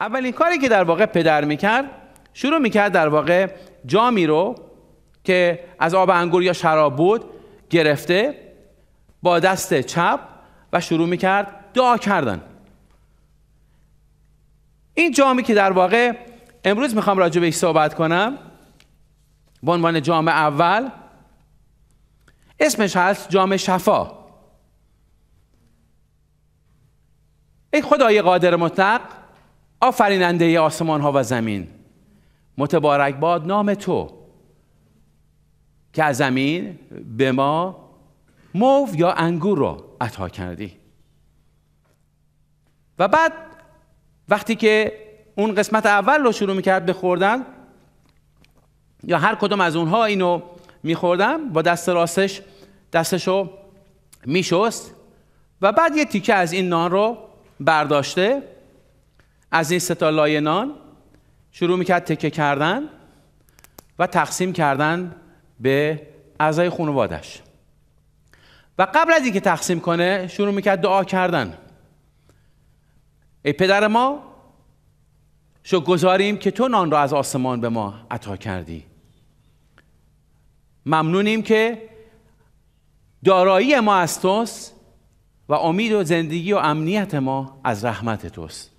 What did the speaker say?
اولین کاری که در واقع پدر میکرد شروع میکرد در واقع جامی رو که از آب انگور یا شراب بود گرفته با دست چپ و شروع میکرد دعا کردن این جامی که در واقع امروز میخوام راجع بهش صحبت کنم به عنوان جام اول اسمش هست جام شفا ای خدای قادر مطلق آفریننده ای آسمان ها و زمین متبارک باد نام تو که از زمین به ما موف یا انگور رو عطا کردی و بعد وقتی که اون قسمت اول رو شروع میکرد بخوردن یا هر کدوم از اونها اینو میخوردن با دست راستش دستش رو میشست و بعد یه تیکه از این نان رو برداشته از این ستا لایه نان شروع میکرد تکه کردن و تقسیم کردن به اعضای خانوادش و قبل از اینکه تقسیم کنه شروع میکرد دعا کردن ای پدر ما شو گذاریم که تو نان را از آسمان به ما عطا کردی ممنونیم که دارایی ما از توست و امید و زندگی و امنیت ما از رحمت توست